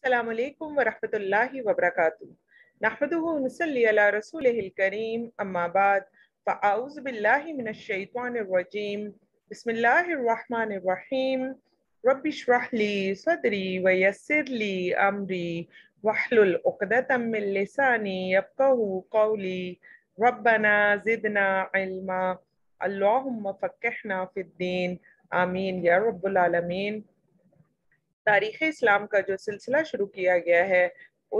السلام عليكم ورحمة الله وبركاته نحمده ونصلي على رسوله الكريم أما بعد فأعوذ بالله من الشيطان الرجيم بسم الله الرحمن الرحيم رب اشرح لي صدري ويسر لي أمري واحلل عقدة من لساني يفقه قولي ربنا زدنا علما اللهم فقهنا في الدين آمين يا رب العالمين तारीख़ इस्लाम का जो सिलसिला शुरू किया गया है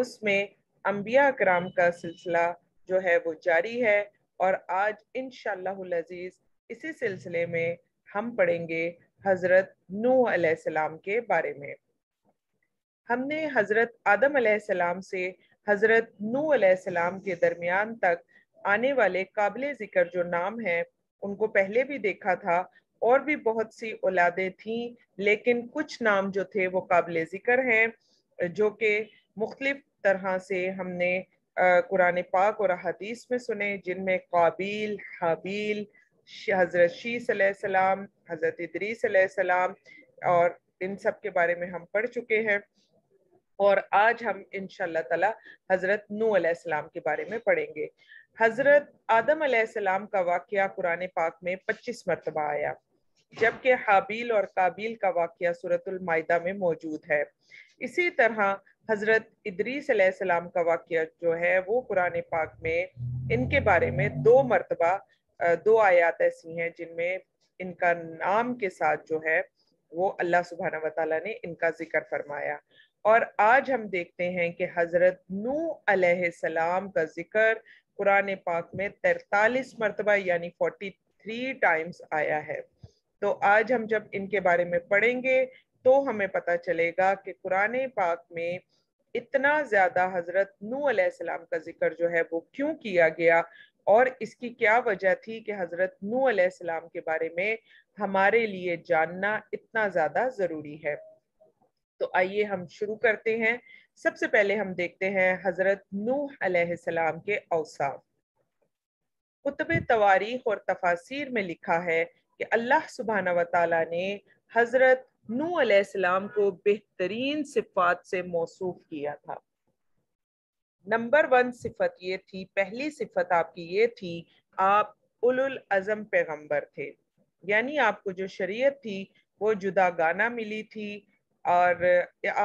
उसमें अम्बिया कराम का सिलसिला जो है वो जारी है और आज इन शजीज़ इसी सिलसिले में हम पढ़ेंगे हज़रत नू सलाम के बारे में हमने हज़रत आदम सलाम से हज़रत नू आलाम के दरमियान तक आने वाले काबिल ज़िक्र जो नाम है उनको पहले भी देखा था और भी बहुत सी औलादें थीं लेकिन कुछ नाम जो थे वो काबिल ज़िक्र हैं जो कि मुख्तलिफ तरह से हमने कुरान पाक और हदीस में सुने जिनमें काबिल हबील हज़रत शीसम हज़रत इदरीसम और इन सब के बारे में हम पढ़ चुके हैं और आज हम इन ताला हज़रत नू आम के बारे में पढ़ेंगे हज़रत आदम का वाक़ कुरान पाक में 25 मरतबा आया जबकि हाबील और काबिल का वाक्य सूरतमायदा में मौजूद है इसी तरह हज़रत इदरीस सलाम का वाक़ जो है वो पुराने पाक में इनके बारे में दो मरतबा दो आयात ऐसी हैं जिनमें इनका नाम के साथ जो है वो अल्लाह सुबहाना वाली ने इनका जिक्र फरमाया और आज हम देखते हैं कि हज़रत नू सलाम का जिक्र कुरान पाक में तैतालीस मरतबा यानी फोर्टी थ्री टाइम्स आया है तो आज हम जब इनके बारे में पढ़ेंगे तो हमें पता चलेगा कि कुरान पाक में इतना ज़्यादा हज़रत नू अलैहिस्सलाम का जिक्र जो है वो क्यों किया गया और इसकी क्या वजह थी कि हज़रत नू अलैहिस्सलाम के बारे में हमारे लिए जानना इतना ज़्यादा ज़रूरी है तो आइए हम शुरू करते हैं सबसे पहले हम देखते हैं हज़रत नू अलैहिस्सलाम के अवसाफ कुतब तवारीख और तफासिर में लिखा है कि अल्लाह सुबहाना व ने हज़रत नू सलाम को बेहतरीन सिफात से मौसू किया था नंबर वन सिफत ये थी पहली सिफत आपकी ये थी आप उलुल अज़म पैगंबर थे यानी आपको जो शरीयत थी वो जुदा गाना मिली थी और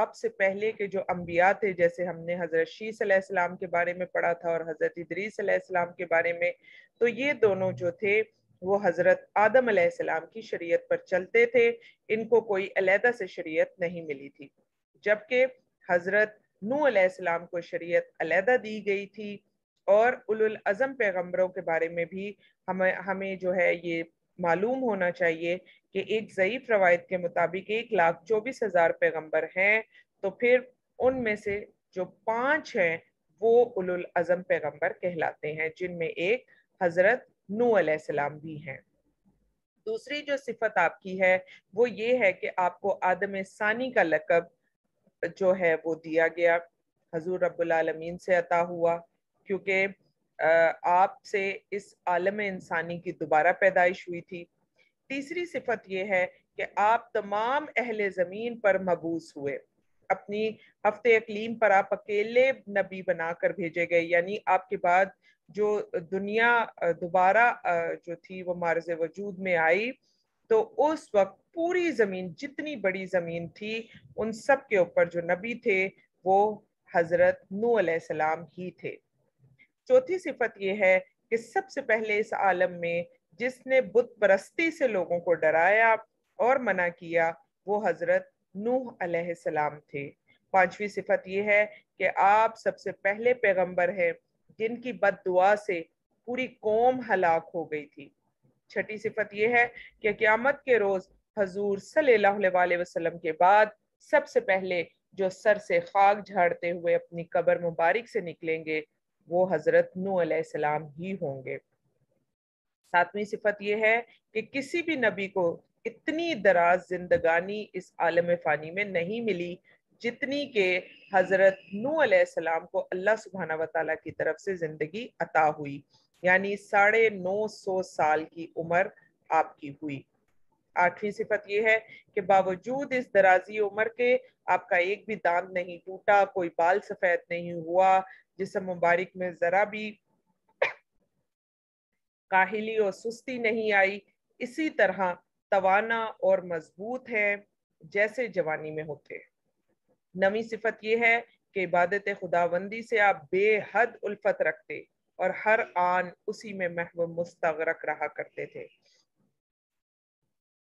आपसे पहले के जो अम्बिया थे जैसे हमने हज़रत शीसम के बारे में पढ़ा था और हज़रत इदरीसम के बारे में तो ये दोनों जो थे वो हज़रत आदम सलाम की शरीयत पर चलते थे इनको कोई अलहदा से शरीयत नहीं मिली थी जबकि हज़रत नू सलाम को शरीयत अलहदा दी गई थी और उलुल अज़म पैगम्बरों के बारे में भी हमें हमें जो है ये मालूम होना चाहिए कि एक ज़यीफ़ रवायत के मुताबिक एक लाख चौबीस हज़ार पैगम्बर हैं तो फिर उनमें से जो पाँच हैं वो उलुल अज़म पैगम्बर कहलाते हैं जिनमें एक हज़रत नू अलैहिस्सलाम भी हैं दूसरी जो सिफत आपकी है वो ये है कि आपको आदम सानी का लकब जो है वो दिया गया हजूर आलमीन से अता हुआ क्योंकि आपसे इस आलम इंसानी की दोबारा पैदाइश हुई थी तीसरी सिफत यह है कि आप तमाम अहल ज़मीन पर मबूस हुए अपनी हफ्ते अकलीम पर आप अकेले नबी बनाकर भेजे गए यानी आपके बाद जो दुनिया दोबारा जो थी वो मार्ज वजूद में आई तो उस वक्त पूरी ज़मीन जितनी बड़ी ज़मीन थी उन सब के ऊपर जो नबी थे वो हज़रत नू सलाम ही थे चौथी सिफत यह है कि सबसे पहले इस आलम में जिसने बुत परस्ती से लोगों को डराया और मना किया वो हज़रत नूह सलाम थे पांचवी सिफत यह है कि आप सबसे पहले पैगंबर हैं जिनकी बद दुआ से पूरी कौम हलाक हो गई थी छठी सिफत यह है कि क़्यामत के रोज़ हजूर सल्लाम के बाद सबसे पहले जो सर से खाक झाड़ते हुए अपनी कबर मुबारक से निकलेंगे वो हज़रत नू सलाम ही होंगे सातवीं सिफत यह है कि किसी भी नबी को इतनी दराज जिंदगानी इस आलम फ़ानी में नहीं मिली जितनी के हजरत नू सलाम को अल्लाह सुबहाना वाली की तरफ से ज़िंदगी अता हुई यानी साढ़े नौ सौ साल की उम्र आपकी हुई आठवीं सिफत यह है कि बावजूद इस दराजी उम्र के आपका एक भी दांत नहीं टूटा कोई बाल सफेद नहीं हुआ जिसम मुबारक में जरा भी काहिली और सुस्ती नहीं आई इसी तरह तवाना और मजबूत है जैसे जवानी में होते हैं नवी सिफत यह है कि इबादत खुदाबंदी से आप बेहद उल्फत रखते और हर आन उसी में महव मुस्तरक रहा करते थे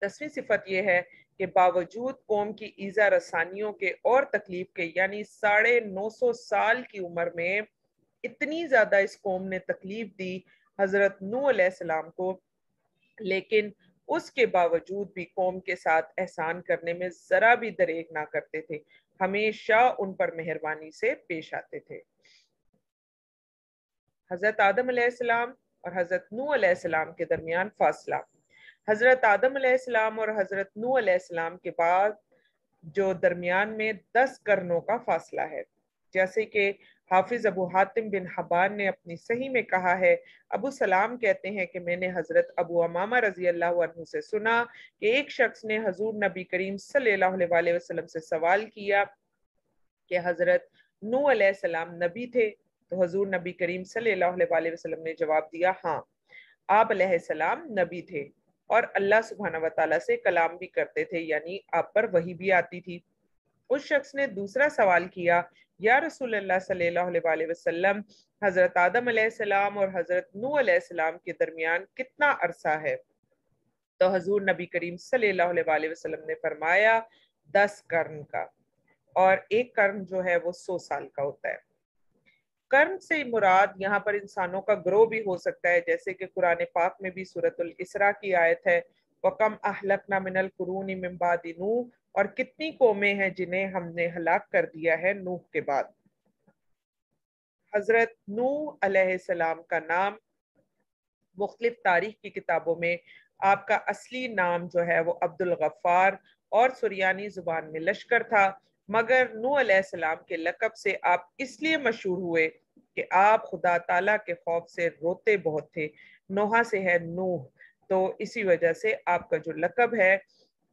दसवीं सिफत यह है कि बावजूद कौम की ईजा रसानियों के और तकलीफ के यानी साढ़े नौ सौ साल की उम्र में इतनी ज़्यादा इस कौम ने तकलीफ दी हज़रत नूसम को लेकिन उसके बावजूद भी कौम के साथ एहसान करने में ज़रा भी दरेग ना करते थे हमेशा उन पर मेहरबानी से पेश आते थे हजरत आदम सलाम और हजरत नू सलाम के दरमियान फासला हजरत आदम सलाम और हजरत नू सलाम के बाद जो दरमियान में दस करनों का फासला है जैसे कि हाफिज अबू हातिम बिन हबान ने अपनी सही में कहा है अबू सलाम कहते हैं कि मैंने हजरत अबू अमामा रजी अल्लाह से सुना कि एक शख्स ने हजूर नबी करीम सल्लाम से सवाल किया कि हजरत नू सलाम नबी थे तो हजूर नबी करीम सल्लल्लाहु अलैहि ने जवाब दिया हाँ आप सलाम नबी थे और अल्लाह सुबहाना वाली से कलाम भी करते थे यानी आप पर वही भी आती थी उस शख्स ने दूसरा सवाल किया या रसूल सल्लाम हज़रत आदम सलाम और हज़रत नू सलाम के दरमियान कितना अरसा है तो हजूर नबी करीम सल्लाम ने फरमाया दस कर्म का और एक कर्म जो है वो सौ साल का होता है कर्म से मुराद यहाँ पर इंसानों का ग्रोह भी हो सकता है जैसे कि कुरान पाक में भी सूरत इसरा की आयत है वकम अहलक ना मिनल कुरून इम्बादिनू और कितनी कौमें हैं जिन्हें हमने हलाक कर दिया है नूह के बाद हजरत नूह अलैहिस्सलाम का नाम मुख्तलिफ तारीख की किताबों में आपका असली नाम जो है वो अब्दुल गफ्फार और सुरियानी जुबान में लश्कर था मगर नू अलैहिस्सलाम के लकब से आप इसलिए मशहूर हुए कि आप खुदा ताला के खौफ से रोते बहुत थे नोहा से है नूह तो इसी वजह से आपका जो लकब है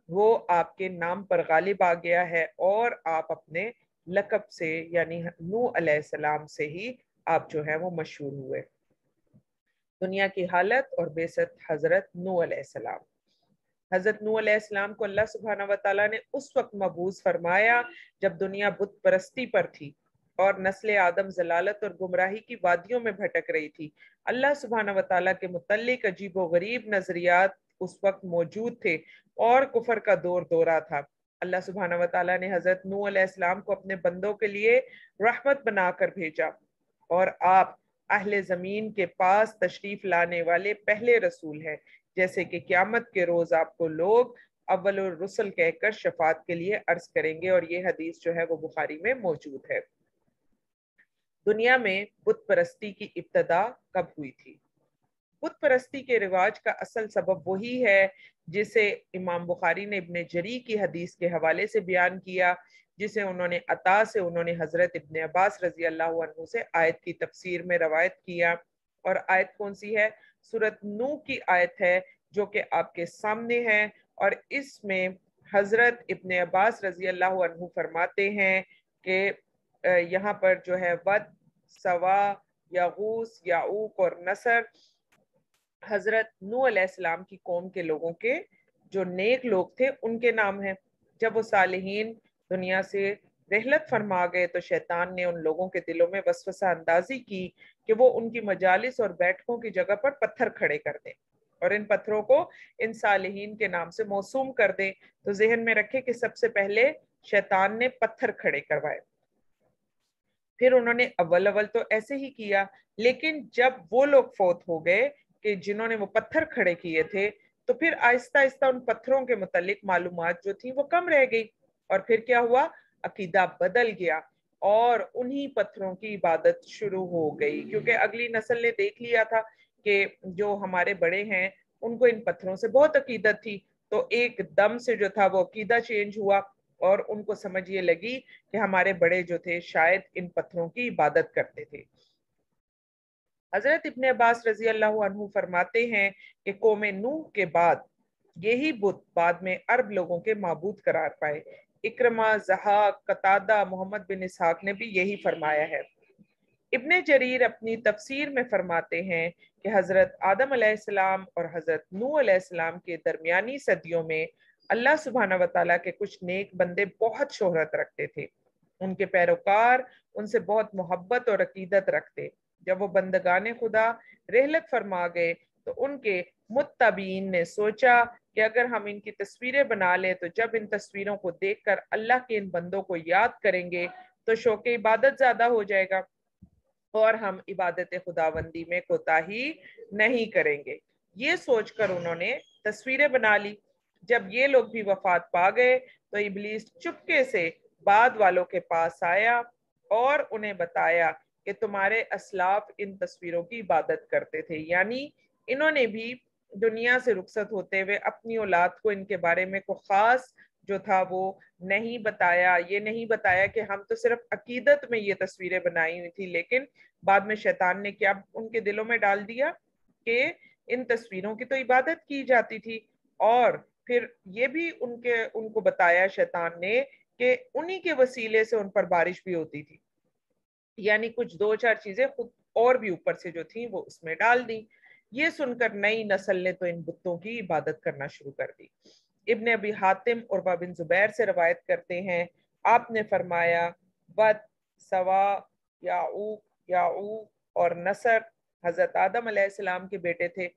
वो आपके नाम पर गालिब आ गया है और आप अपने लकब से यानी नू सलाम से ही आप जो है वो मशहूर हुए दुनिया की हालत और बेसत हज़रत नू सलाम हज़रत नू सलाम को अल्लाह सुबहाना वाली ने उस वक्त मबूज फरमाया जब दुनिया बुत परस्ती पर थी और नस्ल आदम जलालत और गुमराही की वादियों में भटक रही थी अल्लाह सुबहाना वाली के मुतलक अजीब व गरीब नज़रियात उस वक्त मौजूद थे और कुफर का दौर दौरा था अल्लाह सुबहाना वाली ने हज़रत नू अलैहिस्सलाम को अपने बंदों के लिए रहमत बनाकर भेजा और आप अहले ज़मीन के पास तशरीफ़ लाने वाले पहले रसूल हैं जैसे कि क़्यामत के रोज़ आपको लोग अव्वल रसुल कहकर शफात के लिए अर्ज करेंगे और ये हदीस जो है वो बुखारी में मौजूद है दुनिया में बुत परस्ती की इब्तदा कब हुई थी बुत परस्ती के रिवाज का असल सबब वही है जिसे इमाम बुखारी ने इबन जरी की हदीस के हवाले से बयान किया जिसे उन्होंने अता से उन्होंने हज़रत इबन अब्बास रजी अल्लाह से आयत की तफसीर में रवायत किया और आयत कौन सी है सूरत नू की आयत है जो कि आपके सामने है और इसमें हज़रत इबन अब्बास रजी अल्लाह फरमाते हैं कि यहाँ पर जो है वद सवा यागूस याऊक और नसर हजरत नू नूसम की कौम के लोगों के जो नेक लोग थे उनके नाम हैं जब वो सालहीन दुनिया से रहलत फरमा गए तो शैतान ने उन लोगों के दिलों में वसवसा अंदाजी की कि वो उनकी मजालिस और बैठकों की जगह पर पत्थर खड़े कर दें और इन पत्थरों को इन सालहीन के नाम से मौसूम कर दें तो जहन में रखे कि सबसे पहले शैतान ने पत्थर खड़े करवाए फिर उन्होंने अव्वल अव्वल तो ऐसे ही किया लेकिन जब वो लोग फोत हो गए कि जिन्होंने वो पत्थर खड़े किए थे तो फिर आहिस्ता आहिस्ता उन पत्थरों के मुतालिक मालूम जो थी वो कम रह गई और फिर क्या हुआ अकीदा बदल गया और उन्हीं पत्थरों की इबादत शुरू हो गई क्योंकि अगली नस्ल ने देख लिया था कि जो हमारे बड़े हैं उनको इन पत्थरों से बहुत अकीदत थी तो एक दम से जो था वो अकीदा चेंज हुआ और उनको समझ ये लगी कि हमारे बड़े जो थे शायद इन पत्थरों की इबादत करते थे हजरत इबन अब्बास रजी अल्लाह फरमाते हैं कि कौम नूह के बाद यही बुत बाद में अरब लोगों के मबूद करार पाए Ikrima Dahhak Qatada Muhammad bin Ishaq ने भी यही फरमाया है इबन जरीर अपनी तफसीर में फरमाते हैं कि हज़रत आदम आसमाम और हज़रत नू आसमाम के दरमियानी सदियों में अल्लाह सुबहाना वाली के कुछ नेक बंदे बहुत शोहरत रखते थे उनके पैरोकार उनसे बहुत मोहब्बत और अकीदत रखते जब वो बंदगाने खुदा रहलत फरमा गए तो उनके मुतबीन ने सोचा कि अगर हम इनकी तस्वीरें बना लें तो जब इन तस्वीरों को देख कर अल्लाह के इन बंदों को याद करेंगे तो शोक इबादत ज़्यादा हो जाएगा और हम इबादत खुदाबंदी में कोताही नहीं करेंगे ये सोचकर उन्होंने तस्वीरें बना ली जब ये लोग भी वफात पा गए तो इबलीस चुपके से बाद वालों के पास आया और उन्हें बताया कि तुम्हारे असलाफ इन तस्वीरों की इबादत करते थे यानी इन्होंने भी दुनिया से रुखसत होते हुए अपनी औलाद को इनके बारे में को ख़ास जो था वो नहीं बताया ये नहीं बताया कि हम तो सिर्फ अकीदत में ये तस्वीरें बनाई हुई थी लेकिन बाद में शैतान ने क्या उनके दिलों में डाल दिया कि इन तस्वीरों की तो इबादत की जाती थी और फिर ये भी उनके उनको बताया शैतान ने कि उन्हीं के वसीले से उन पर बारिश भी होती थी यानी कुछ दो चार चीजें खुद और भी ऊपर से जो थी वो उसमें डाल दी ये सुनकर नई नस्ल ने तो इन बुतों की इबादत करना शुरू कर दी इब्न अभी हातिम और बाबिन जुबैर से रवायत करते हैं आपने फरमाया बद सवा याऊक याऊक और नसर हज़रत आदम अलैहिस्सलाम के बेटे थे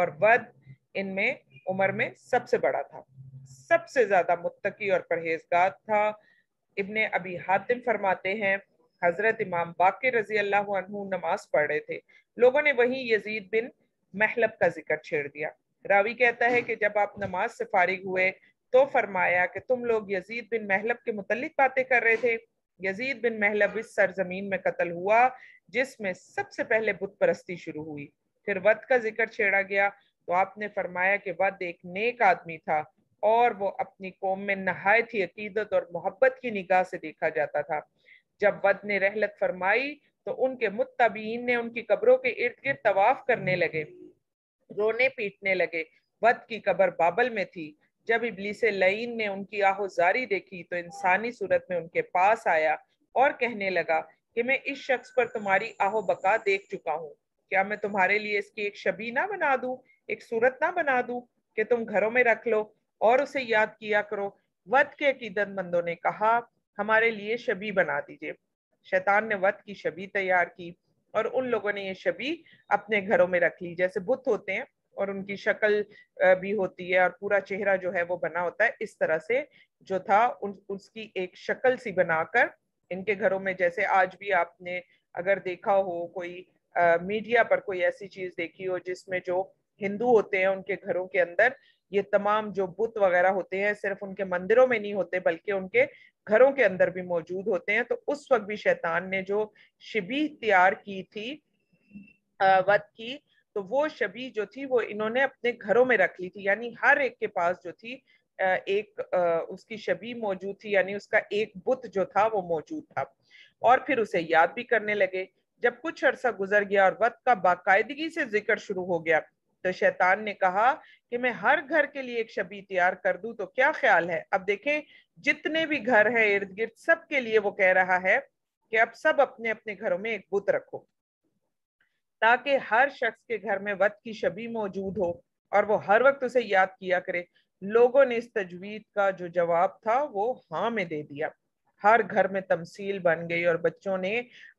और वद इनमें उम्र में सबसे बड़ा था सबसे ज़्यादा मुत्तकी और परहेजगार था इब्ने अभी हातिम फरमाते हैं हजरत इमाम बाकर रजी अल्लाह नमाज पढ़ रहे थे लोगों ने वही यजीद बिन महलब का जिक्र छेड़ दिया रावी कहता है कि जब आप नमाज से फारिग हुए तो फरमाया कि तुम लोग यजीद बिन महलब के मुतलिक बातें कर रहे थे यजीद बिन महलब इस सरजमीन में कत्ल हुआ जिसमें सबसे पहले बुत परस्ती शुरू हुई फिर वध का जिक्र छेड़ा गया तो आपने फरमाया कि वध एक नेक आदमी था और वो अपनी कौम में नहायत ही अकीदत और मोहब्बत की निगाह से देखा जाता था जब वद ने रहलत फरमाई तो उनके मुतबीन ने उनकी कब्रों के इर्द गिर्द तवाफ करने लगे रोने पीटने लगे वद की कब्र बाबल में थी जब इबलीस लईन ने उनकी आहोजारी देखी तो इंसानी सूरत में उनके पास आया और कहने लगा कि मैं इस शख्स पर तुम्हारी आहो बका देख चुका हूँ क्या मैं तुम्हारे लिए इसकी एक शबी ना बना दू एक सूरत ना बना दू कि तुम घरों में रख लो और उसे याद किया करो वध के अकीदतमंदों ने कहा हमारे लिए शबी बना दीजिए शैतान ने वत की शबी तैयार की और उन लोगों ने ये शबी अपने घरों में रख ली जैसे बुत होते हैं और उनकी शक्ल भी होती है और पूरा चेहरा जो है वो बना होता है इस तरह से जो था उन उसकी एक शक्ल सी बनाकर इनके घरों में जैसे आज भी आपने अगर देखा हो कोई आ, मीडिया पर कोई ऐसी चीज देखी हो जिसमें जो हिंदू होते हैं उनके घरों के अंदर ये तमाम जो बुत वगैरह होते हैं सिर्फ उनके मंदिरों में नहीं होते बल्कि उनके घरों के अंदर भी मौजूद होते हैं तो उस वक्त भी शैतान ने जो शबी तैयार की थी वध की तो वो शबी जो थी वो इन्होंने अपने घरों में रख ली थी यानी हर एक के पास जो थी एक उसकी शबी मौजूद थी यानी उसका एक बुत जो था वो मौजूद था और फिर उसे याद भी करने लगे जब कुछ अरसा गुजर गया और वध का बाकायदगी से जिक्र शुरू हो गया तो शैतान ने कहा कि मैं हर घर के लिए एक शबी तैयार कर दूं तो क्या ख्याल है अब देखें जितने भी घर हैं इर्द गिर्द सबके लिए वो कह रहा है कि अब सब अपने अपने घरों में एक बुत रखो ताकि हर शख्स के घर में वत की शबी मौजूद हो और वो हर वक्त उसे याद किया करे लोगों ने इस तजवीज का जो जवाब था वो हाँ में दे दिया हर घर में तमसील बन गई और बच्चों ने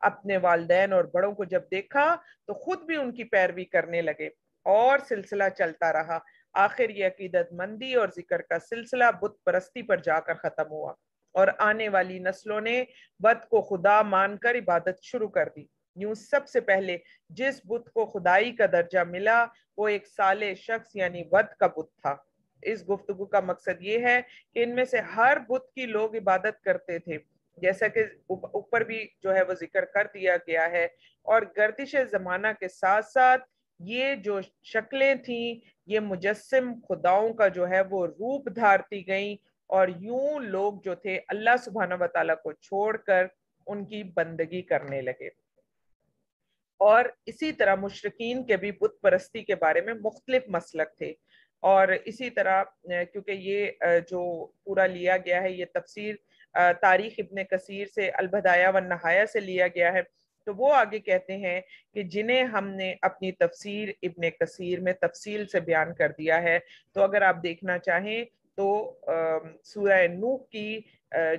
अपने वालदेन और बड़ों को जब देखा तो खुद भी उनकी पैरवी करने लगे और सिलसिला चलता रहा आखिर यह अकीदत मंदी और जिक्र का सिलसिला बुत परस्ती पर जाकर ख़त्म हुआ और आने वाली नस्लों ने बत को खुदा मानकर इबादत शुरू कर दी यूं सबसे पहले जिस बुत को खुदाई का दर्जा मिला वो एक साले शख्स यानी वत का बुत था इस गुफ्तगु का मकसद ये है कि इनमें से हर बुत की लोग इबादत करते थे जैसा कि ऊपर भी जो है वो जिक्र कर दिया गया है और गर्दिश जमाना के साथ साथ ये जो शक्लें थी ये मुजस्म खुदाओं का जो है वो रूप धारती गई और यूं लोग जो थे अल्लाह सुबहाना वाली को छोड़कर उनकी बंदगी करने लगे और इसी तरह मुशरकिन के भी बुत परस्ती के बारे में मुख्तलिफ मसलक थे और इसी तरह क्योंकि ये जो पूरा लिया गया है ये तफसीर तारीख इबन कसीर से अलबदाया व नहाया से लिया गया है तो वो आगे कहते हैं कि जिन्हें हमने अपनी तफसीर इब्ने कसीर में तफसील से बयान कर दिया है तो अगर आप देखना चाहें तो सूरह नूह की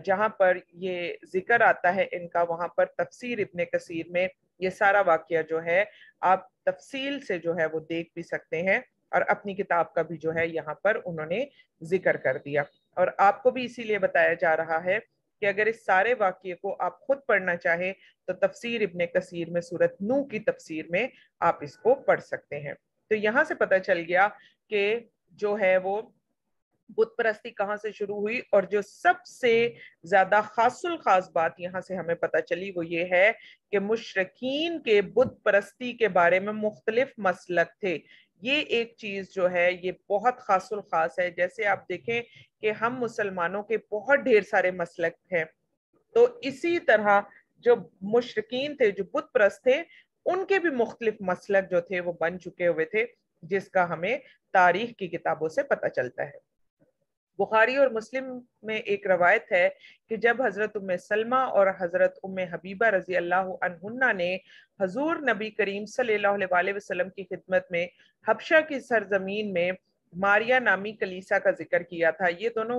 जहाँ पर ये जिक्र आता है इनका वहाँ पर तफसीर इब्ने कसीर में ये सारा वाक्य जो है आप तफसील से जो है वो देख भी सकते हैं और अपनी किताब का भी जो है यहाँ पर उन्होंने जिक्र कर दिया और आपको भी इसीलिए बताया जा रहा है कि अगर इस सारे वाक्य को आप खुद पढ़ना चाहे तो तफसीर इबन कसीर में सूरत नू की तफसीर में आप इसको पढ़ सकते हैं तो यहाँ से पता चल गया कि जो है वो बुत परस्ती कहाँ से शुरू हुई और जो सबसे ज्यादा खासुल खास बात यहाँ से हमें पता चली वो ये है कि मुशरकिन के बुत परस्ती के बारे में मुख्तलिफ मसलक थे ये एक चीज़ जो है ये बहुत खासुल खास है जैसे आप देखें कि हम मुसलमानों के बहुत ढेर सारे मसलक हैं तो इसी तरह जो मुशरकिन थे जो बुत प्रस्त थे उनके भी मुख्तलिफ मसलक जो थे वो बन चुके हुए थे जिसका हमें तारीख की किताबों से पता चलता है बुखारी और मुस्लिम में एक रवायत है कि जब हज़रत उम सलमा और हज़रत उम हबीबा रजी अल्लाह अनहुन्ना ने हजूर नबी करीम सल्लल्लाहु वसल्लम की खिदमत में हबशा की सरजमीन में मारिया नामी कलीसा का जिक्र किया था ये दोनों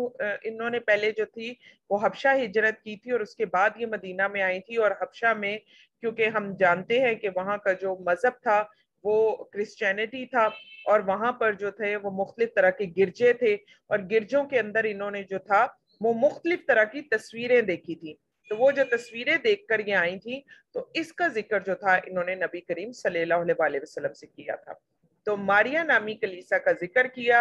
इन्होंने पहले जो थी वो हबशा हिजरत की थी और उसके बाद ये मदीना में आई थी और हबशा में क्योंकि हम जानते हैं कि वहाँ का जो मज़हब था वो क्रिश्चियनिटी था और वहां पर जो थे वो मुख्तलिफ तरह के गिरजे थे और गिरजों के अंदर इन्होंने जो था वो मुख्तलिफ तरह की तस्वीरें देखी थी तो वो जो तस्वीरें देख कर ये आई थी तो इसका जिक्र जो था इन्होंने नबी करीम सल्लाम से किया था तो मारिया नामी कलीसा का जिक्र किया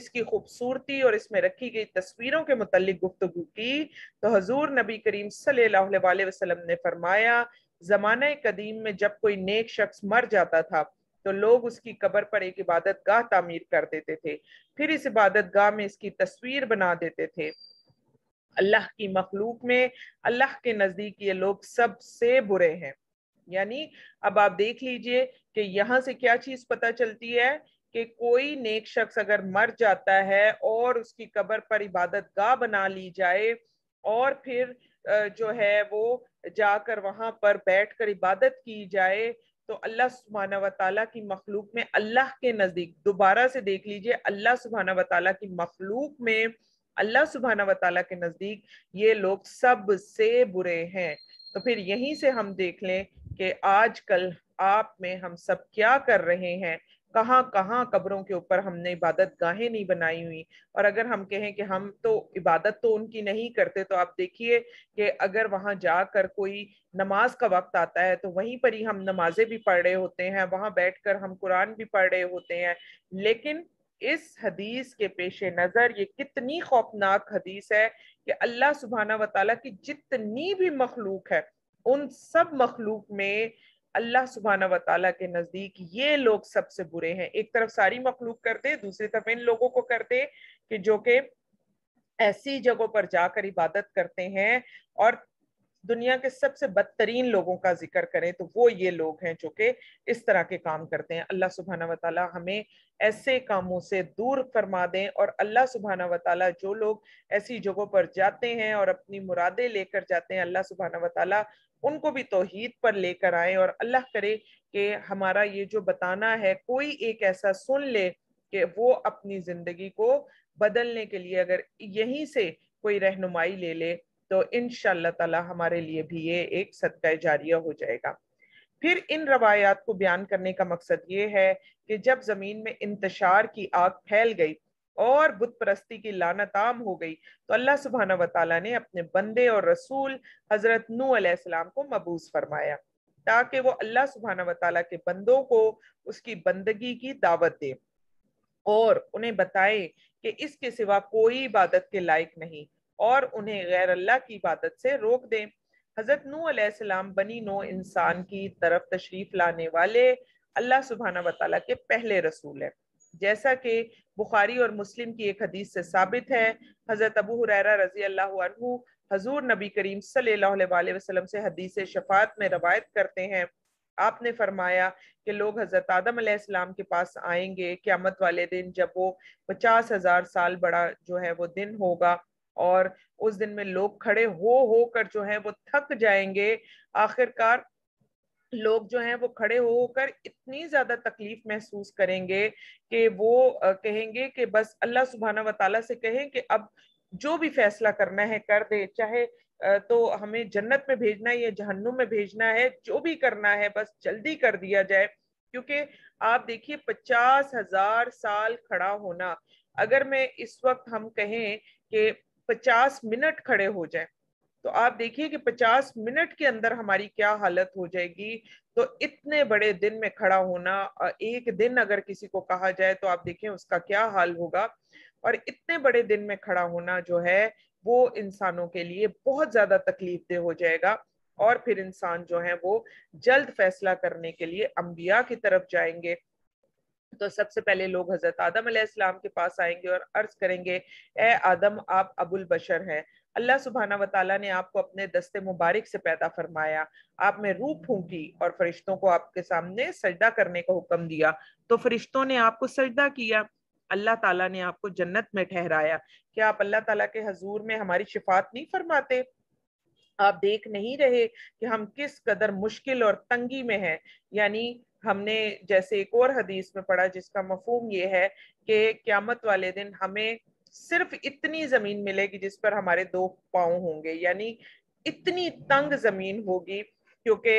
इसकी खूबसूरती और इसमें रखी गई तस्वीरों के मुतालिक गुफ्तु की तो हजूर नबी करीम सल्लल्लाहु अलैहि वसल्लम ने फरमाया जमाने कदीम में जब कोई नेक शख्स मर जाता था तो लोग उसकी कब्र पर एक इबादत गाह तामीर कर देते थे फिर इस इबादत गाह में इसकी तस्वीर बना देते थे अल्लाह की मखलूक में अल्लाह के नज़दीक ये लोग सबसे बुरे हैं यानी अब आप देख लीजिए कि यहाँ से क्या चीज़ पता चलती है कि कोई नेक शख्स अगर मर जाता है और उसकी कब्र पर इबादत गाह बना ली जाए और फिर जो है वो जाकर वहाँ पर बैठकर इबादत की जाए तो अल्लाह सुबहाना वाली की मखलूक में अल्लाह के नज़दीक दोबारा से देख लीजिए अल्लाह सुबहाना वाली की मखलूक में अल्लाह सुबहाना वाली के नज़दीक ये लोग सबसे बुरे हैं तो फिर यहीं से हम देख लें कि आजकल आप में हम सब क्या कर रहे हैं कहाँ कहाँ कब्रों के ऊपर हमने इबादत गाहें नहीं बनाई हुई और अगर हम कहें कि हम तो इबादत तो उनकी नहीं करते तो आप देखिए कि अगर वहाँ जाकर कोई नमाज का वक्त आता है तो वहीं पर ही हम नमाजें भी पढ़ रहे होते हैं वहाँ बैठकर हम कुरान भी पढ़ रहे होते हैं लेकिन इस हदीस के पेश नज़र ये कितनी खौफनाक हदीस है कि अल्लाह सुबहाना वाली की जितनी भी मखलूक है उन सब मखलूक में अल्लाह सुबहाना वाली के नज़दीक ये लोग सबसे बुरे हैं एक तरफ सारी मखलूक करते दूसरी तरफ इन लोगों को कर दे कि जो कि ऐसी जगहों पर जाकर इबादत करते हैं और दुनिया के सबसे बदतरीन लोगों का जिक्र करें तो वो ये लोग हैं जो कि इस तरह के काम करते हैं अल्लाह सुबहाना वाली हमें ऐसे कामों से दूर फरमा दें और अल्लाह सुबहाना वाली जो लोग ऐसी जगहों पर जाते हैं और अपनी मुरादें लेकर जाते हैं अल्लाह सुबहाना वाली उनको भी तोहहीद पर लेकर आए और अल्लाह करे कि हमारा ये जो बताना है कोई एक ऐसा सुन ले कि वो अपनी ज़िंदगी को बदलने के लिए अगर यहीं से कोई रहनुमाई ले ले तो इन ताला हमारे लिए भी ये एक सदका जारिया हो जाएगा फिर इन रवायात को बयान करने का मकसद ये है कि जब ज़मीन में इंतशार की आग फैल गई और बुत परस्ती की लानत आम हो गई तो अल्लाह सुबहाना वाली ने अपने बंदे और रसूल हजरत नू सलाम को मबूस फरमाया ताकि वो अल्लाह सुबहाना वाली के बंदों को उसकी बंदगी की दावत दे और उन्हें बताए कि इसके सिवा कोई इबादत के लायक नहीं और उन्हें गैर अल्लाह की इबादत से रोक दें हज़रत नू सलाम बनी नो इंसान की तरफ तशरीफ़ लाने वाले अल्लाह सुबहाना वाली के पहले रसूल है जैसा कि बुखारी और मुस्लिम की एक हदीस से साबित है हज़रत अबू हुरैरा रजी अल्लाह हजूर नबी करीम वसल्लम से हदीस शफात में रवायत करते हैं आपने फरमाया कि लोग हज़रत आदम अलैहिस्सलाम के पास आएंगे क़्यामत वाले दिन जब वो पचास हज़ार साल बड़ा जो है वो दिन होगा और उस दिन में लोग खड़े हो हो कर जो है वो थक जाएंगे आखिरकार लोग जो हैं वो खड़े होकर इतनी ज्यादा तकलीफ महसूस करेंगे कि वो कहेंगे कि बस अल्लाह सुबहाना वाली से कहें कि अब जो भी फैसला करना है कर दे चाहे तो हमें जन्नत में भेजना है या जहन्नुम में भेजना है जो भी करना है बस जल्दी कर दिया जाए क्योंकि आप देखिए पचास हजार साल खड़ा होना अगर मैं इस वक्त हम कहें कि पचास मिनट खड़े हो जाए तो आप देखिए कि 50 मिनट के अंदर हमारी क्या हालत हो जाएगी तो इतने बड़े दिन में खड़ा होना एक दिन अगर किसी को कहा जाए तो आप देखें उसका क्या हाल होगा और इतने बड़े दिन में खड़ा होना जो है वो इंसानों के लिए बहुत ज्यादा तकलीफ दे हो जाएगा और फिर इंसान जो है वो जल्द फैसला करने के लिए अम्बिया की तरफ जाएंगे तो सबसे पहले लोग हजरत आदम के पास आएंगे और अर्ज करेंगे ए आदम आप अबुल बशर हैं अल्लाह सुबहाना वाली ने आपको अपने दस्ते मुबारक से पैदा फरमाया आप में रूह फूकी और फरिश्तों को आपके सामने सजदा करने का हुक्म दिया तो फरिश्तों ने आपको सजदा किया अल्लाह ताला ने आपको जन्नत में ठहराया क्या आप अल्लाह ताला के हजूर में हमारी शिफात नहीं फरमाते आप देख नहीं रहे कि हम किस कदर मुश्किल और तंगी में है यानी हमने जैसे एक और हदीस में पढ़ा जिसका मफहम ये है कि क्यामत वाले दिन हमें सिर्फ इतनी जमीन मिलेगी जिस पर हमारे दो पाओ होंगे यानी इतनी तंग जमीन होगी क्योंकि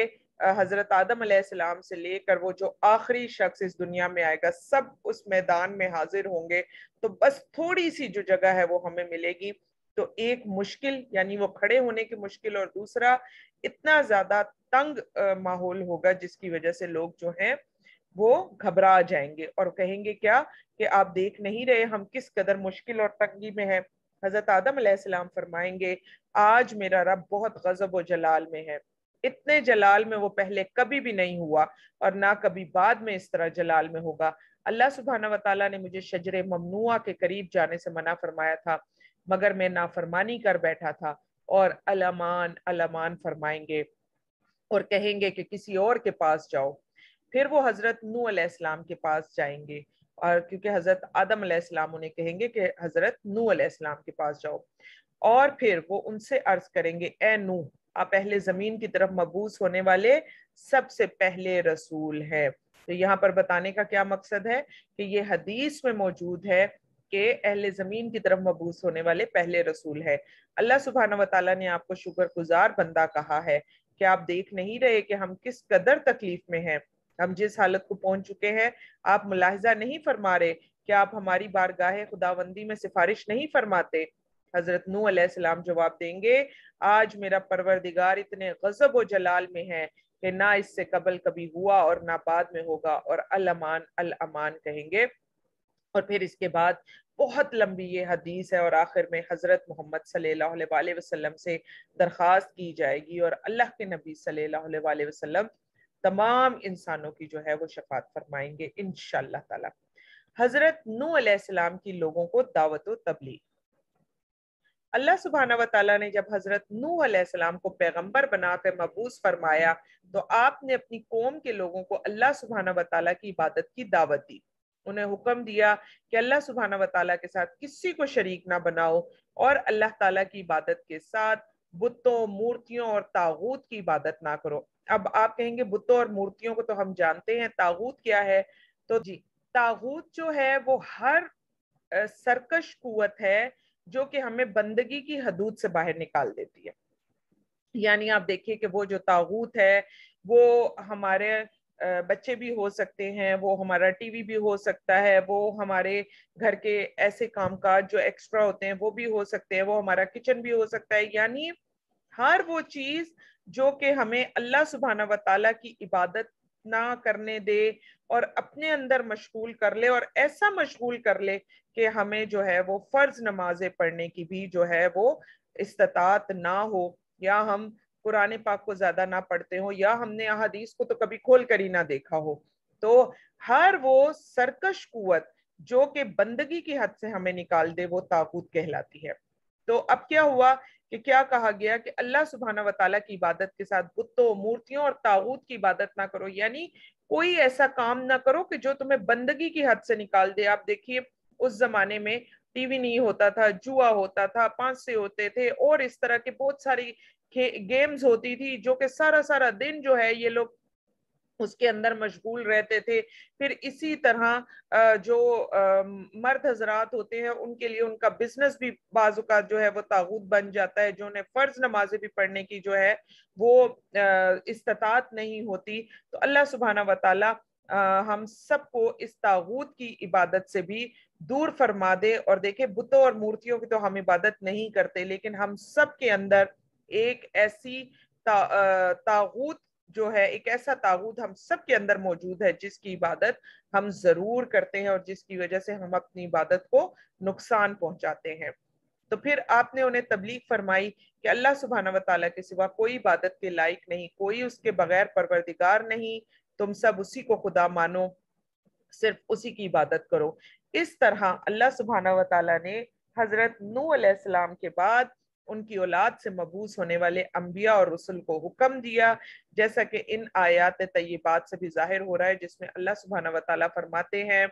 हजरत आदम सलाम से लेकर वो जो आखिरी शख्स इस दुनिया में आएगा सब उस मैदान में हाजिर होंगे तो बस थोड़ी सी जो जगह है वो हमें मिलेगी तो एक मुश्किल यानी वो खड़े होने की मुश्किल और दूसरा इतना ज्यादा तंग माहौल होगा जिसकी वजह से लोग जो हैं वो घबरा जाएंगे और कहेंगे क्या कि आप देख नहीं रहे हम किस कदर मुश्किल और तंगी में है हज़रत आदम फरमाएंगे आज मेरा रब बहुत गजब व जलाल में है इतने जलाल में वो पहले कभी भी नहीं हुआ और ना कभी बाद में इस तरह जलाल में होगा अल्लाह सुबहाना वाली ने मुझे शजर ममनुआ के करीब जाने से मना फरमाया था मगर मैं नाफरमानी कर बैठा था और अलमान अलमान फरमाएंगे और कहेंगे कि किसी और के पास जाओ फिर वो हज़रत नू अलैहिस्सलाम के पास जाएंगे और क्योंकि हज़रत आदम अलैहिस्सलाम उन्हें कहेंगे कि हज़रत नू अलैहिस्सलाम के पास जाओ और फिर वो उनसे अर्ज करेंगे ए नू आप पहले ज़मीन की तरफ मबूस होने वाले सबसे पहले रसूल है तो यहाँ पर बताने का क्या मकसद है कि ये हदीस में मौजूद है कि अहले ज़मीन की तरफ मबूस होने वाले पहले रसूल है अल्लाह सुबहाना वाली ने आपको शुक्रगुजार बंदा कहा है कि आप देख नहीं रहे कि हम किस कदर तकलीफ में हैं हम जिस हालत को पहुंच चुके हैं आप मुलाहजा नहीं फरमा रहे क्या आप हमारी बारगाह खुदाबंदी में सिफारिश नहीं फरमाते हजरत नू अम जवाब देंगे आज मेरा परवरदिगार इतने गजब व जलाल में है कि ना इससे कबल कभी हुआ और ना बाद में होगा और अल अमान अल अमान कहेंगे और फिर इसके बाद बहुत लंबी ये हदीस है और आखिर में हज़रत मोहम्मद सल्लल्लाहु अलैहि वसल्लम से दरख्वास्त की जाएगी और अल्लाह के नबी सल्लल्लाहु अलैहि वसल्लम तमाम इंसानों की जो है वो शफात फरमाएंगे इन ताला हजरत नूसम की लोगों को दावत तबलीग अल्लाह सुबहाना व ने जब हजरत नूसम को पैगम्बर बनाकर मबूस फरमाया तो आपने अपनी कौम के लोगों को अल्लाह सुबहाना व की इबादत की दावत दी उन्हें हुक्म दिया कि अल्लाह सुबहाना वाल के साथ किसी को शरीक ना बनाओ और अल्लाह तला की इबादत के साथ बुतों मूर्तियों और तागूत की इबादत ना करो अब आप कहेंगे बुतों और मूर्तियों को तो हम जानते हैं ताबूत क्या है तो जी ताबूत जो है वो हर सरकश कुत है जो कि हमें बंदगी की हदूद से बाहर निकाल देती है यानी आप देखिए कि वो जो ताबूत है वो हमारे बच्चे भी हो सकते हैं वो हमारा टीवी भी हो सकता है वो हमारे घर के ऐसे कामकाज जो एक्स्ट्रा होते हैं वो भी हो सकते हैं वो हमारा किचन भी हो सकता है यानी हर वो चीज जो कि हमें अल्लाह सुबहाना वाली की इबादत ना करने दे और अपने अंदर मशगूल कर ले और ऐसा मशगूल कर ले कि हमें जो है वो फ़र्ज नमाजें पढ़ने की भी जो है वो इस्तात ना हो या हम पुराने पाक को ज़्यादा ना पढ़ते हो या हमने अदीस को तो कभी खोल कर ही ना देखा हो तो हर वो सरकश कुत जो कि बंदगी की हद से हमें निकाल दे वो ताकूत कहलाती है तो अब क्या हुआ कि क्या कहा गया कि अल्लाह सुबहाना वाली की इबादत के साथ बुतों मूर्तियों और ताबूत की इबादत ना करो यानी कोई ऐसा काम ना करो कि जो तुम्हें बंदगी की हद से निकाल दे आप देखिए उस जमाने में टीवी नहीं होता था जुआ होता था से होते थे और इस तरह के बहुत सारी गेम्स होती थी जो कि सारा सारा दिन जो है ये लोग उसके अंदर मशगूल रहते थे फिर इसी तरह जो मर्द हजरात होते हैं उनके लिए उनका बिजनेस भी बाजुका जो है वो ताबूत बन जाता है जो उन्हें फ़र्ज नमाजें भी पढ़ने की जो है वो इस्तात नहीं होती तो अल्लाह सुबहाना वाल हम सबको इस ताबूत की इबादत से भी दूर फरमा दे और देखे बुतों और मूर्तियों की तो हम इबादत नहीं करते लेकिन हम सब के अंदर एक ऐसी ता, ताबूत जो है एक ऐसा ताबूत हम सब के अंदर मौजूद है जिसकी इबादत हम जरूर करते हैं और जिसकी वजह से हम अपनी इबादत को नुकसान पहुंचाते हैं तो फिर आपने उन्हें तबलीग फरमाई कि अल्लाह सुबहाना वाली के सिवा कोई इबादत के लायक नहीं कोई उसके बगैर परवरदिगार नहीं तुम सब उसी को खुदा मानो सिर्फ उसी की इबादत करो इस तरह अल्लाह सुबहाना वाली ने हज़रत नू के बाद उनकी औलाद से मबूस होने वाले अम्बिया और रसुल को हुक्म दिया जैसा कि इन आयात तयबात से भी जाहिर हो रहा है जिसमें अल्लाह सुबहाना वाली फरमाते हैं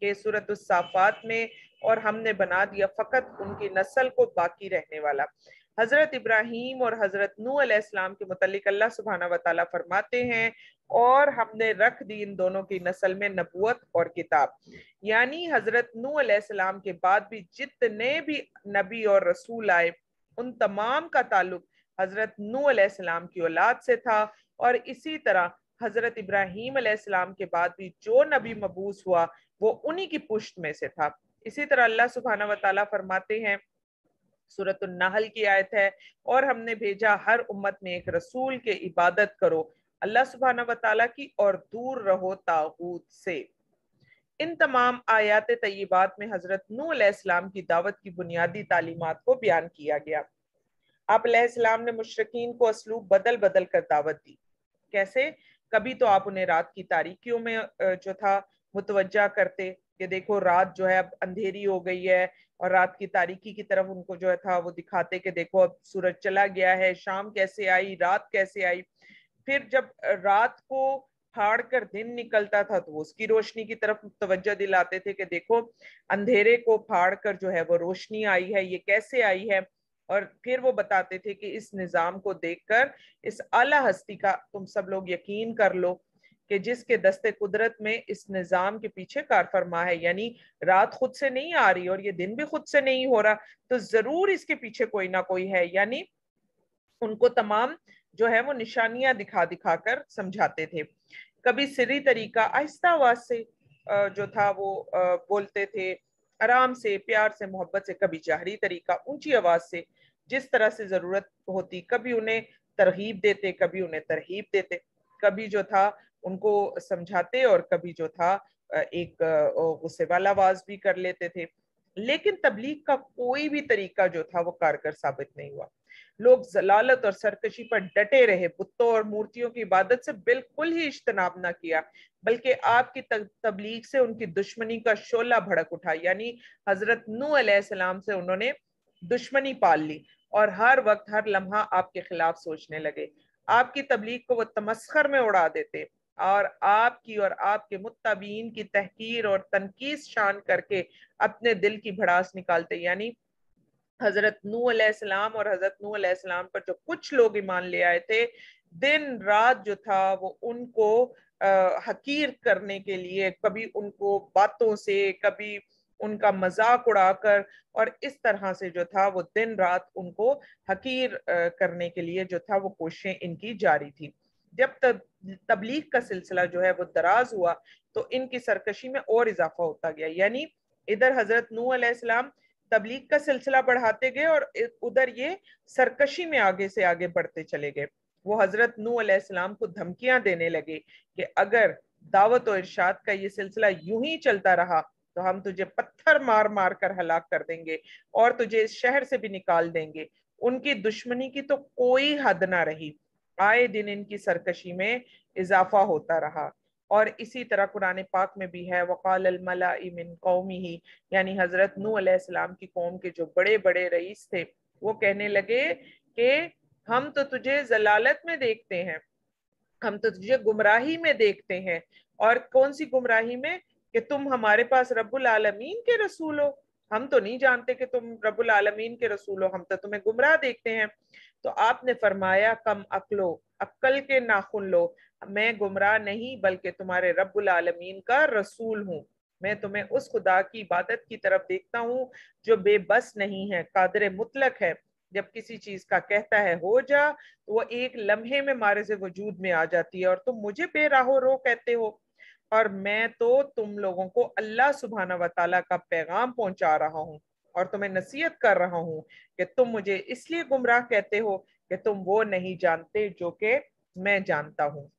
कि सूरत साफ़ात में और हमने बना दिया फ़कत उनकी नस्ल को बाकी रहने वाला हज़रत इब्राहिम और हज़रत नू आम के मतलब अल्लाह सुबहाना वाली फरमाते हैं और हमने रख दी इन दोनों की नस्ल में नबूत और किताब यानी हज़रत नू अलैहिस्सलाम के बाद भी जितने भी नबी और रसूल आए उन तमाम का ताल्लुक हज़रत नू सलाम की औलाद से था और इसी तरह हज़रत इब्राहिम अलैहिस्सलाम के बाद भी जो नबी मबूस हुआ वो उन्हीं की पुष्ट में से था इसी तरह अल्लाह सुबहाना व फरमाते हैं सूरत नाहल की आयत है और हमने भेजा हर उम्मत में एक रसूल के इबादत करो अल्लाह सुबहाना व की और दूर रहो ताहूत से इन तमाम आयात तयबात में हज़रत नूसम की दावत की बुनियादी तालीमत को बयान किया गया आप सलाम ने मुशरकिन को असलूब बदल बदल कर दावत दी कैसे कभी तो आप उन्हें रात की तारीखियों में जो था मुतवजा करते कि देखो रात जो है अब अंधेरी हो गई है और रात की तारीखी की तरफ उनको जो है था वो दिखाते कि देखो अब सूरज चला गया है शाम कैसे आई रात कैसे आई फिर जब रात को फाड़ कर दिन निकलता था तो उसकी रोशनी की तरफ तवज्जो दिलाते थे कि देखो अंधेरे को फाड़ कर जो है वो रोशनी आई है ये कैसे आई है और फिर वो बताते थे कि इस निज़ाम को देखकर इस आला हस्ती का तुम सब लोग यकीन कर लो कि जिसके दस्ते कुदरत में इस निज़ाम के पीछे कार फरमा है यानी रात खुद से नहीं आ रही और ये दिन भी खुद से नहीं हो रहा तो ज़रूर इसके पीछे कोई ना कोई है यानी उनको तमाम जो है वो निशानियां दिखा दिखा कर समझाते थे कभी सिरी तरीका आहिस्ता आवाज से जो था वो बोलते थे आराम से प्यार से मोहब्बत से कभी जहरी तरीका ऊंची आवाज से जिस तरह से ज़रूरत होती कभी उन्हें तरहीब देते कभी उन्हें तरहीब देते कभी जो था उनको समझाते और कभी जो था एक गुस्से वाला आवाज भी कर लेते थे लेकिन तबलीग का कोई भी तरीका जो था वो कारगर साबित नहीं हुआ लोग जलालत और सरकशी पर डटे रहे बुतों और मूर्तियों की इबादत से बिल्कुल ही इज्तनाब ना किया बल्कि आपकी तबलीग से उनकी दुश्मनी का शोला भड़क उठा यानी हजरत नू अलैहिस्सलाम से उन्होंने दुश्मनी पाल ली और हर वक्त हर लम्हा आपके खिलाफ सोचने लगे आपकी तबलीग को वो तमस्खर में उड़ा देते और आपकी और आपके मुतबीन की तहकीर और तनकीस शान करके अपने दिल की भड़ास निकालते यानी हजरत नू अलैहिस्सलाम और हजरत नू अलैहिस्सलाम पर जो कुछ लोग ईमान ले आए थे दिन रात जो था वो उनको आ, हकीर करने के लिए कभी उनको बातों से कभी उनका मजाक उड़ाकर और इस तरह से जो था वो दिन रात उनको हकीर आ, करने के लिए जो था वो कोशिशें इनकी जारी थी जब तब तबलीग का सिलसिला जो है वो दराज हुआ तो इनकी सरकशी में और इजाफा होता गया यानी इधर हजरत नू अलैहिस्सलाम तबलीग का सिलसिला बढ़ाते गए और उधर ये सरकशी में आगे से आगे बढ़ते चले गए वो हजरत नू अलैहिस्सलाम को धमकियां देने लगे कि अगर दावत और इरशाद का ये सिलसिला यूं ही चलता रहा तो हम तुझे पत्थर मार मार कर हलाक कर देंगे और तुझे इस शहर से भी निकाल देंगे उनकी दुश्मनी की तो कोई हद ना रही आए दिन इनकी सरकशी में इजाफा होता रहा और इसी तरह कुरान पाक में भी है वकाल इमिन कौमी ही यानी हज़रत नू की कौम के जो बड़े बड़े रईस थे वो कहने लगे कि हम तो तुझे जलालत में देखते हैं हम तो तुझे गुमराही में देखते हैं और कौन सी गुमराही में कि तुम हमारे पास रब्बुल आलमीन के रसूल हो हम तो नहीं जानते कि तुम रब्बुल आलमीन के रसूल हो हम तो तुम्हें गुमराह देखते हैं तो आपने फरमाया कम अकलो अक्ल के नाखुन लो मैं गुमराह नहीं बल्कि तुम्हारे रब्बुल आलमीन का रसूल हूँ मैं तुम्हें उस खुदा की इबादत की तरफ देखता हूँ जो बेबस नहीं है कादर मुतलक है जब किसी चीज़ का कहता है हो जा तो वो एक लम्हे में मारे से वजूद में आ जाती है और तुम मुझे बेराहो रो कहते हो और मैं तो तुम लोगों को अल्लाह सुबहाना वाली का पैगाम पहुंचा रहा हूँ और तुम्हें नसीहत कर रहा हूँ कि तुम मुझे इसलिए गुमराह कहते हो कि तुम वो नहीं जानते जो कि मैं जानता हूँ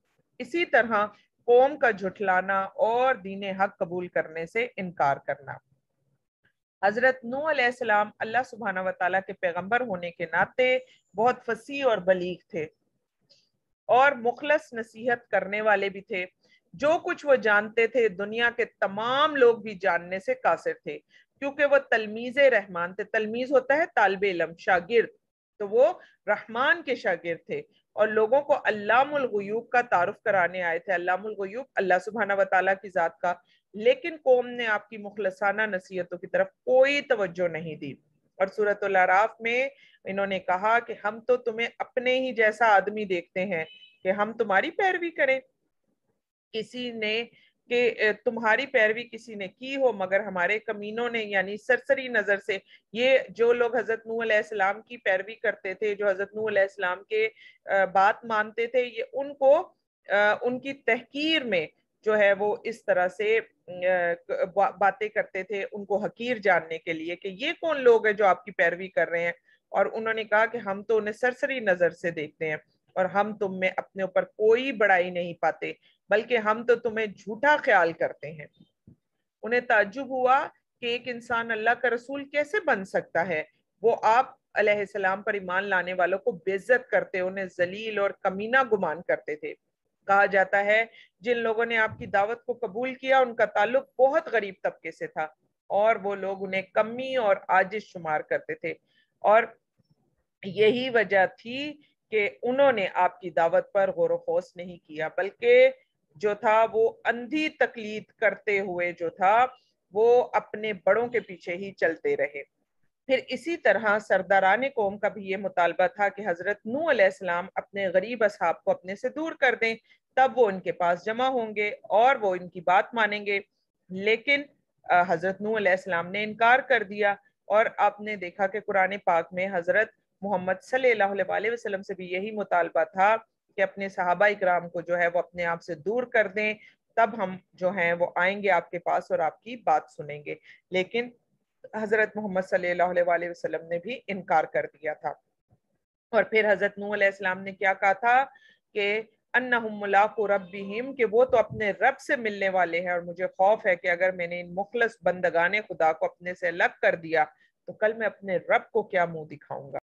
इसी तरह कौम का झुठलाना और दीन हक कबूल करने से इनकार करना हज़रत नू असलम अल्लाह सुबहाना वाली के पैगम्बर होने के नाते बहुत फसी और बलीग थे और मुखलस नसीहत करने वाले भी थे जो कुछ वो जानते थे दुनिया के तमाम लोग भी जानने से कासिर थे क्योंकि वो तलमीज़ रहमान थे तलमीज़ होता है तालब इलम शागिर्द तो वो रहमान के शागिर्द थे और लोगों को अल्लामुलगयूब का तारुफ कराने आए थे अल्लामुलगयूब अल्लाह सुबहाना वताला की ज़ात का लेकिन कौम ने आपकी मुखलसाना नसीहतों की तरफ कोई तवज्जो नहीं दी और सूरत राफ में इन्होंने कहा कि हम तो तुम्हें अपने ही जैसा आदमी देखते हैं कि हम तुम्हारी पैरवी करें किसी ने कि तुम्हारी पैरवी किसी ने की हो मगर हमारे कमीनों ने यानी सरसरी नज़र से ये जो लोग हज़रत नूसलाम की पैरवी करते थे जो हज़रत नूह के बात मानते थे ये उनको उनकी तहकीर में जो है वो इस तरह से बातें करते थे उनको हकीर जानने के लिए कि ये कौन लोग हैं जो आपकी पैरवी कर रहे हैं और उन्होंने कहा कि हम तो उन्हें सरसरी नज़र से देखते हैं और हम तुम में अपने ऊपर कोई बड़ाई नहीं पाते बल्कि हम तो तुम्हें झूठा ख्याल करते हैं उन्हें ताजुब हुआ कि एक इंसान अल्लाह का रसूल कैसे बन सकता है वो आप अलैहिस्सलाम पर ईमान लाने वालों को बेइज्जत करते उन्हें जलील और कमीना गुमान करते थे कहा जाता है जिन लोगों ने आपकी दावत को कबूल किया उनका ताल्लुक बहुत गरीब तबके से था और वो लोग उन्हें कमी और आजिश शुमार करते थे और यही वजह थी कि उन्होंने आपकी दावत पर गौर वोश नहीं किया बल्कि जो था वो अंधी तकलीद करते हुए जो था वो अपने बड़ों के पीछे ही चलते रहे फिर इसी तरह सरदारान कौम का भी ये मुतालबा था कि हज़रत नू असलम अपने गरीब असहाब को अपने से दूर कर दें तब वो इनके पास जमा होंगे और वो इनकी बात मानेंगे लेकिन हज़रत नू आसलाम ने इनकार कर दिया और आपने देखा कि कुरान पाक में हज़रत मोहम्मद सल्लल्लाहु अलैहि वसल्लम से भी यही मुतालबा था कि अपने सहाबा इक्राम को जो है वो अपने आप से दूर कर दें तब हम जो हैं वो आएंगे आपके पास और आपकी बात सुनेंगे लेकिन हज़रत मोहम्मद सल्लाम ने भी इनकार कर दिया था और फिर हज़रत नूसम ने क्या कहा था कि अन्नाक कि वो तो अपने रब से मिलने वाले हैं और मुझे खौफ है कि अगर मैंने इन मुखलस बंदगाने खुदा को अपने से अलग कर दिया तो कल मैं अपने रब को क्या मुंह दिखाऊंगा